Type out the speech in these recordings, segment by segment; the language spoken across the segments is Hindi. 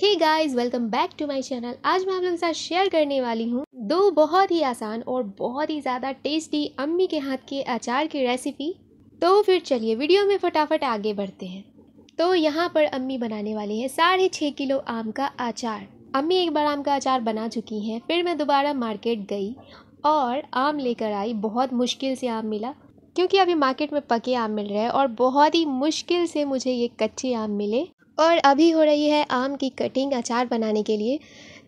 he guys welcome back to my channel आज मैं आप लोगों के साथ शेयर करने वाली हूँ दो बहुत ही आसान और बहुत ही ज़्यादा टेस्टी अम्मी के हाथ के अचार की रेसिपी तो फिर चलिए वीडियो में फटाफट आगे बढ़ते हैं तो यहाँ पर अम्मी बनाने वाली है साढ़े छः किलो आम का अचार अम्मी एक बार आम का अचार बना चुकी हैं फिर मैं दोबारा मार्केट गई और आम लेकर आई बहुत मुश्किल से आम मिला क्योंकि अभी मार्केट में पके आम मिल रहे हैं और बहुत ही मुश्किल से मुझे ये कच्चे आम मिले और अभी हो रही है आम की कटिंग अचार बनाने के लिए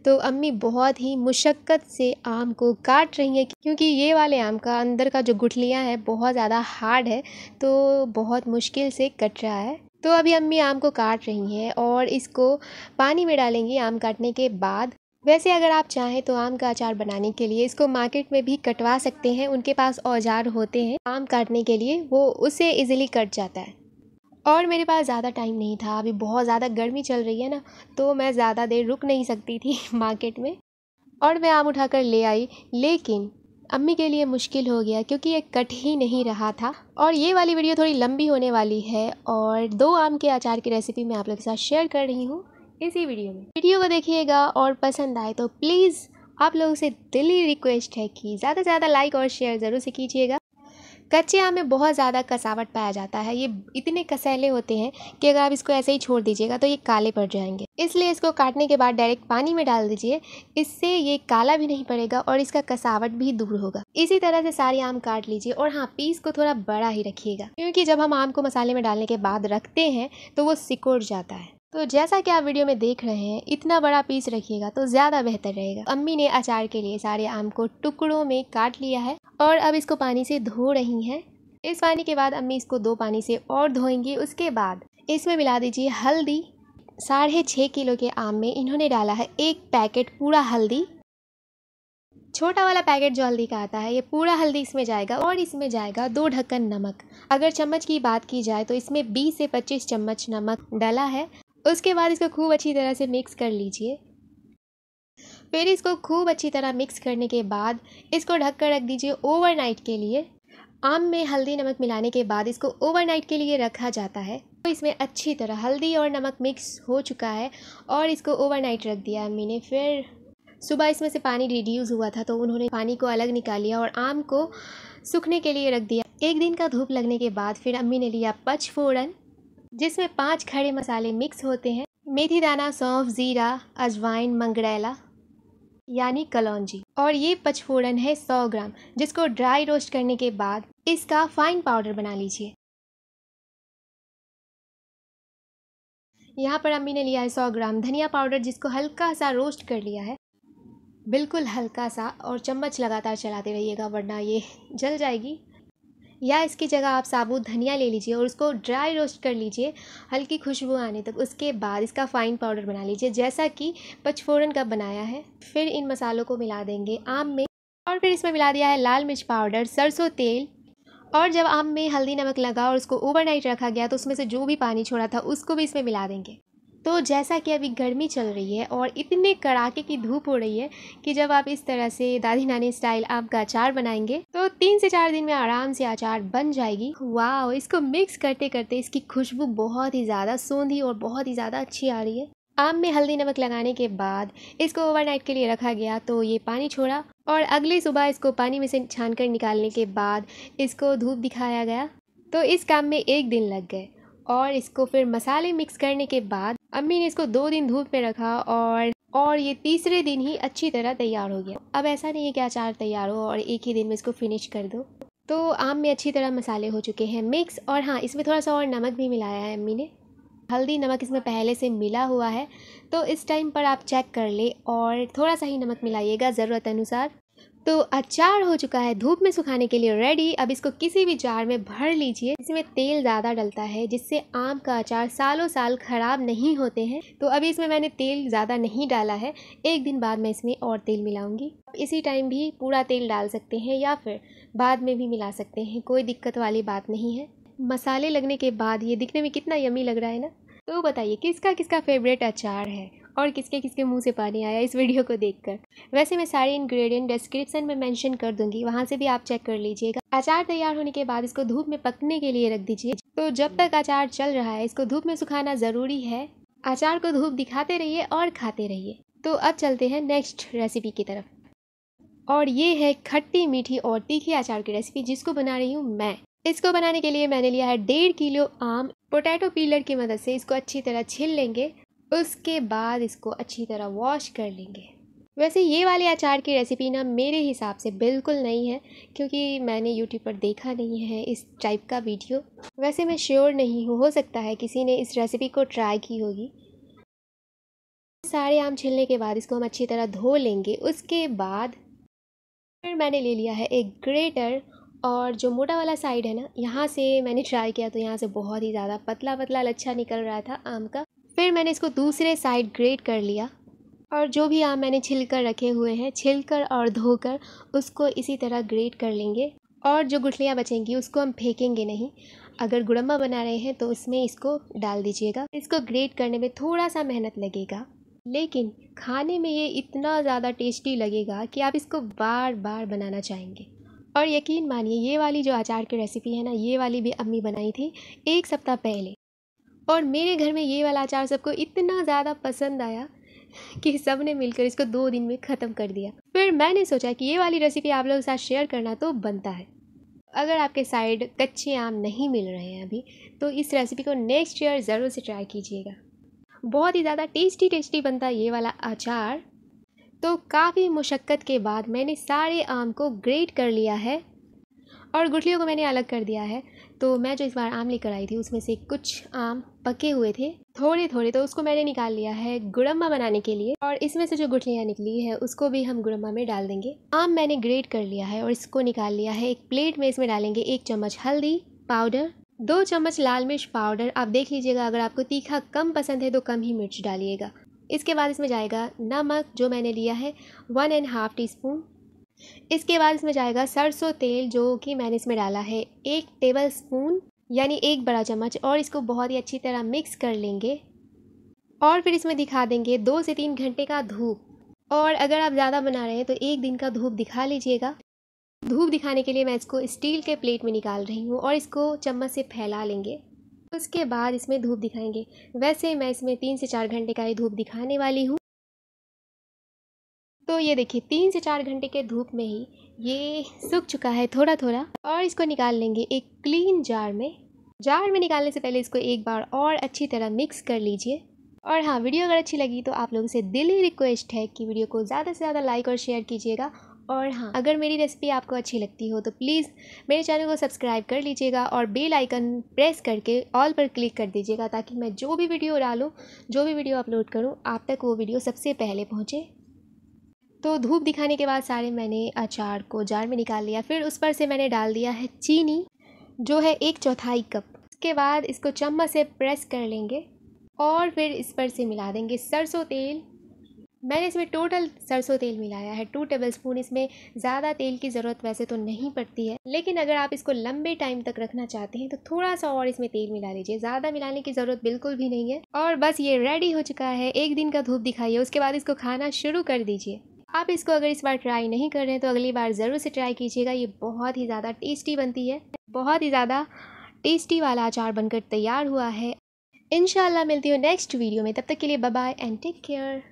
तो अम्मी बहुत ही मुशक्क़त से आम को काट रही हैं क्योंकि ये वाले आम का अंदर का जो गुठलियाँ है बहुत ज़्यादा हार्ड है तो बहुत मुश्किल से कट रहा है तो अभी अम्मी आम को काट रही हैं और इसको पानी में डालेंगी आम काटने के बाद वैसे अगर आप चाहें तो आम का अचार बनाने के लिए इसको मार्केट में भी कटवा सकते हैं उनके पास औजार होते हैं आम काटने के लिए वो उसे इजीली कट जाता है और मेरे पास ज़्यादा टाइम नहीं था अभी बहुत ज़्यादा गर्मी चल रही है ना तो मैं ज़्यादा देर रुक नहीं सकती थी मार्केट में और मैं आम उठाकर ले आई लेकिन अम्मी के लिए मुश्किल हो गया क्योंकि ये कट ही नहीं रहा था और ये वाली वीडियो थोड़ी लंबी होने वाली है और दो आम के अचार की रेसिपी मैं आप लोग के साथ शेयर कर रही हूँ इसी वीडियो में वीडियो को देखिएगा और पसंद आए तो प्लीज़ आप लोगों से दिली रिक्वेस्ट है कि ज़्यादा से ज़्यादा लाइक और शेयर ज़रूर से कीजिएगा कच्चे आम में बहुत ज़्यादा कसावट पाया जाता है ये इतने कसैले होते हैं कि अगर आप इसको ऐसे ही छोड़ दीजिएगा तो ये काले पड़ जाएंगे इसलिए इसको काटने के बाद डायरेक्ट पानी में डाल दीजिए इससे ये काला भी नहीं पड़ेगा और इसका कसावट भी दूर होगा इसी तरह से सारे आम काट लीजिए और हाँ पीस को थोड़ा बड़ा ही रखिएगा क्योंकि जब हम आम को मसाले में डालने के बाद रखते हैं तो वो सिकुड़ जाता है तो जैसा कि आप वीडियो में देख रहे हैं इतना बड़ा पीस रखिएगा तो ज़्यादा बेहतर रहेगा अम्मी ने अचार के लिए सारे आम को टुकड़ों में काट लिया है और अब इसको पानी से धो रही हैं इस पानी के बाद अम्मी इसको दो पानी से और धोएंगी उसके बाद इसमें मिला दीजिए हल्दी साढ़े छः किलो के आम में इन्होंने डाला है एक पैकेट पूरा हल्दी छोटा वाला पैकेट जो हल्दी का आता है ये पूरा हल्दी इसमें जाएगा और इसमें जाएगा दो ढक्कन नमक अगर चम्मच की बात की जाए तो इसमें 20 से 25 चम्मच नमक डाला है उसके बाद इसको खूब अच्छी तरह से मिक्स कर लीजिए फिर इसको खूब अच्छी तरह मिक्स करने के बाद इसको ढक कर रख दीजिए ओवरनाइट के लिए आम में हल्दी नमक मिलाने के बाद इसको ओवरनाइट के लिए रखा जाता है तो इसमें अच्छी तरह हल्दी और नमक मिक्स हो चुका है और इसको ओवरनाइट रख दिया अम्मी ने फिर सुबह इसमें से पानी रिड्यूज़ हुआ था तो उन्होंने पानी को अलग निकाल लिया और आम को सूखने के लिए रख दिया एक दिन का धूप लगने के बाद फिर अम्मी ने लिया पचफोड़न जिसमें पांच खड़े मसाले मिक्स होते हैं मेथी दाना सौंफ ज़ीरा अजवाइन मंगरेला यानी कलौजी और ये पचफोड़न है 100 ग्राम जिसको ड्राई रोस्ट करने के बाद इसका फाइन पाउडर बना लीजिए यहाँ पर अम्मी ने लिया है 100 ग्राम धनिया पाउडर जिसको हल्का सा रोस्ट कर लिया है बिल्कुल हल्का सा और चम्मच लगातार चलाते रहिएगा वरना ये जल जाएगी या इसकी जगह आप साबुत धनिया ले लीजिए और उसको ड्राई रोस्ट कर लीजिए हल्की खुशबू आने तक उसके बाद इसका फ़ाइन पाउडर बना लीजिए जैसा कि पचफोरन का बनाया है फिर इन मसालों को मिला देंगे आम में और फिर इसमें मिला दिया है लाल मिर्च पाउडर सरसों तेल और जब आम में हल्दी नमक लगा और उसको ओवरनाइट रखा गया तो उसमें से जो भी पानी छोड़ा था उसको भी इसमें मिला देंगे तो जैसा कि अभी गर्मी चल रही है और इतने कड़ाके की धूप हो रही है कि जब आप इस तरह से दादी नानी स्टाइल आपका अचार बनाएंगे तो तीन से चार दिन में आराम से अचार बन जाएगी वाह इसको मिक्स करते करते इसकी खुशबू बहुत ही ज़्यादा सौंधी और बहुत ही ज़्यादा अच्छी आ रही है आम में हल्दी नमक लगाने के बाद इसको ओवरनाइट के लिए रखा गया तो ये पानी छोड़ा और अगली सुबह इसको पानी में से छान कर निकालने के बाद इसको धूप दिखाया गया तो इस काम में एक दिन लग गए और इसको फिर मसाले मिक्स करने के बाद अम्मी ने इसको दो दिन धूप में रखा और और ये तीसरे दिन ही अच्छी तरह तैयार हो गया अब ऐसा नहीं है कि अचार तैयार हो और एक ही दिन में इसको फिनिश कर दो तो आम में अच्छी तरह मसाले हो चुके हैं मिक्स और हाँ इसमें थोड़ा सा और नमक भी मिलाया है अम्मी ने हल्दी नमक इसमें पहले से मिला हुआ है तो इस टाइम पर आप चेक कर ले और थोड़ा सा ही नमक मिलाइएगा ज़रूरत अनुसार तो अचार हो चुका है धूप में सुखाने के लिए रेडी अब इसको किसी भी जार में भर लीजिए इसमें तेल ज़्यादा डलता है जिससे आम का अचार सालों साल ख़राब नहीं होते हैं तो अभी इसमें मैंने तेल ज़्यादा नहीं डाला है एक दिन बाद मैं इसमें और तेल मिलाऊंगी इसी टाइम भी पूरा तेल डाल सकते हैं या फिर बाद में भी मिला सकते हैं कोई दिक्कत वाली बात नहीं है मसाले लगने के बाद ये दिखने में कितना यमी लग रहा है ना तो बताइए किसका किसका फेवरेट अचार है और किसके किसके मुंह से पानी आया इस वीडियो को देखकर वैसे मैं सारे इंग्रेडिएंट डिस्क्रिप्शन में मेंशन कर दूंगी वहां से भी आप चेक कर लीजिएगा अचार तैयार होने के बाद इसको धूप में पकने के लिए रख दीजिए तो जब तक अचार चल रहा है इसको धूप में सुखाना ज़रूरी है अचार को धूप दिखाते रहिए और खाते रहिए तो अब चलते हैं नेक्स्ट रेसिपी की तरफ और ये है खट्टी मीठी और तीखी अचार की रेसिपी जिसको बना रही हूँ मैं इसको बनाने के लिए मैंने लिया है डेढ़ किलो आम पोटैटो पीलर की मदद से इसको अच्छी तरह छील लेंगे उसके बाद इसको अच्छी तरह वॉश कर लेंगे वैसे ये वाले अचार की रेसिपी ना मेरे हिसाब से बिल्कुल नहीं है क्योंकि मैंने यूट्यूब पर देखा नहीं है इस टाइप का वीडियो वैसे मैं श्योर नहीं हूँ हो सकता है किसी ने इस रेसिपी को ट्राई की होगी सारे आम छिलने के बाद इसको हम अच्छी तरह धो लेंगे उसके बाद फिर मैंने ले लिया है एक ग्रेटर और जो मोटा वाला साइड है ना यहाँ से मैंने ट्राई किया तो यहाँ से बहुत ही ज़्यादा पतला पतला लच्छा निकल रहा था आम का फिर मैंने इसको दूसरे साइड ग्रेट कर लिया और जो भी आम मैंने छिल कर रखे हुए हैं छिल कर और धोकर उसको इसी तरह ग्रेट कर लेंगे और जो गुठलियाँ बचेंगी उसको हम फेंकेंगे नहीं अगर गुड़म्बा बना रहे हैं तो उसमें इसको डाल दीजिएगा इसको ग्रेट करने में थोड़ा सा मेहनत लगेगा लेकिन खाने में ये इतना ज़्यादा टेस्टी लगेगा कि आप इसको बार बार बनाना चाहेंगे और यकीन मानिए ये वाली जो अचार की रेसिपी है ना ये वाली भी अम्मी बनाई थी एक सप्ताह पहले और मेरे घर में ये वाला अचार सबको इतना ज़्यादा पसंद आया कि सब ने मिलकर इसको दो दिन में ख़त्म कर दिया फिर मैंने सोचा कि ये वाली रेसिपी आप लोगों के साथ शेयर करना तो बनता है अगर आपके साइड कच्चे आम नहीं मिल रहे हैं अभी तो इस रेसिपी को नेक्स्ट ईयर ज़रूर से ट्राई कीजिएगा बहुत ही ज़्यादा टेस्टी टेस्टी बनता है ये वाला अचार तो काफ़ी मुशक्क़त के बाद मैंने सारे आम को ग्रेट कर लिया है और गुठलियों को मैंने अलग कर दिया है तो मैं जो इस बार आम लेकर आई थी उसमें से कुछ आम पके हुए थे थोड़े थोड़े तो उसको मैंने निकाल लिया है गुड़म्मा बनाने के लिए और इसमें से जो गुठलियाँ निकली है उसको भी हम गुड़म्मा में डाल देंगे आम मैंने ग्रेट कर लिया है और इसको निकाल लिया है एक प्लेट में इसमें डालेंगे एक चम्मच हल्दी पाउडर दो चम्मच लाल मिर्च पाउडर आप देख लीजिएगा अगर आपको तीखा कम पसंद है तो कम ही मिर्च डालिएगा इसके बाद इसमें जाएगा नमक जो मैंने लिया है one and half teaspoon इसके बाद इसमें जाएगा सरसों तेल जो कि मैंने इसमें डाला है एक टेबल स्पून यानी एक बड़ा चम्मच और इसको बहुत ही अच्छी तरह मिक्स कर लेंगे और फिर इसमें दिखा देंगे दो से तीन घंटे का धूप और अगर आप ज़्यादा बना रहे हैं तो एक दिन का धूप दिखा लीजिएगा धूप दिखाने के लिए मैं इसको स्टील के प्लेट में निकाल रही हूँ और इसको चम्मच से फैला लेंगे उसके बाद इसमें धूप दिखाएंगे वैसे मैं इसमें तीन से चार घंटे का ही धूप दिखाने वाली हूँ तो ये देखिए तीन से चार घंटे के धूप में ही ये सूख चुका है थोड़ा थोड़ा और इसको निकाल लेंगे एक क्लीन जार में जार में निकालने से पहले इसको एक बार और अच्छी तरह मिक्स कर लीजिए और हाँ वीडियो अगर अच्छी लगी तो आप लोगों से दिल ही रिक्वेस्ट है कि वीडियो को ज़्यादा से ज़्यादा लाइक और शेयर कीजिएगा और हाँ अगर मेरी रेसिपी आपको अच्छी लगती हो तो प्लीज़ मेरे चैनल को सब्सक्राइब कर लीजिएगा और बेल आइकन प्रेस करके ऑल पर क्लिक कर दीजिएगा ताकि मैं जो भी वीडियो डालूँ जो भी वीडियो अपलोड करूँ आप तक वो वीडियो सबसे पहले पहुँचे तो धूप दिखाने के बाद सारे मैंने अचार को जार में निकाल लिया फिर उस पर से मैंने डाल दिया है चीनी जो है एक चौथाई कप उसके बाद इसको चम्मच से प्रेस कर लेंगे और फिर इस पर से मिला देंगे सरसों तेल मैंने इसमें टोटल सरसों तेल मिलाया है टू टेबल स्पून इसमें ज़्यादा तेल की ज़रूरत वैसे तो नहीं पड़ती है लेकिन अगर आप इसको लंबे टाइम तक रखना चाहते हैं तो थोड़ा सा और इसमें तेल मिला लीजिए ज़्यादा मिलाने की ज़रूरत बिल्कुल भी नहीं है और बस ये रेडी हो चुका है एक दिन का धूप दिखाइए उसके बाद इसको खाना शुरू कर दीजिए आप इसको अगर इस बार ट्राई नहीं कर रहे हैं तो अगली बार ज़रूर से ट्राई कीजिएगा ये बहुत ही ज़्यादा टेस्टी बनती है बहुत ही ज़्यादा टेस्टी वाला अचार बनकर तैयार हुआ है इन मिलती हूँ नेक्स्ट वीडियो में तब तक के लिए बाय एंड टेक केयर